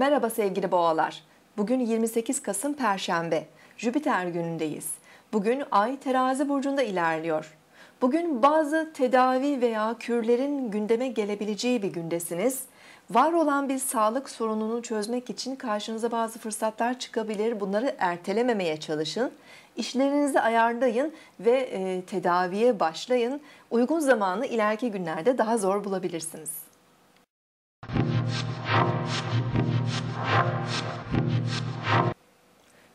Merhaba sevgili boğalar. Bugün 28 Kasım Perşembe. Jüpiter günündeyiz. Bugün Ay terazi burcunda ilerliyor. Bugün bazı tedavi veya kürlerin gündeme gelebileceği bir gündesiniz. Var olan bir sağlık sorununu çözmek için karşınıza bazı fırsatlar çıkabilir. Bunları ertelememeye çalışın. İşlerinizi ayarlayın ve e, tedaviye başlayın. Uygun zamanı ileriki günlerde daha zor bulabilirsiniz.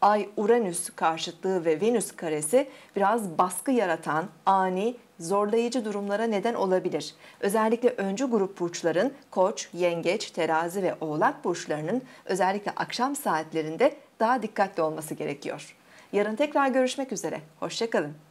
Ay-Uranüs karşıtlığı ve Venüs karesi biraz baskı yaratan ani zorlayıcı durumlara neden olabilir. Özellikle öncü grup burçların Koç, Yengeç, Terazi ve Oğlak burçlarının özellikle akşam saatlerinde daha dikkatli olması gerekiyor. Yarın tekrar görüşmek üzere. Hoşçakalın.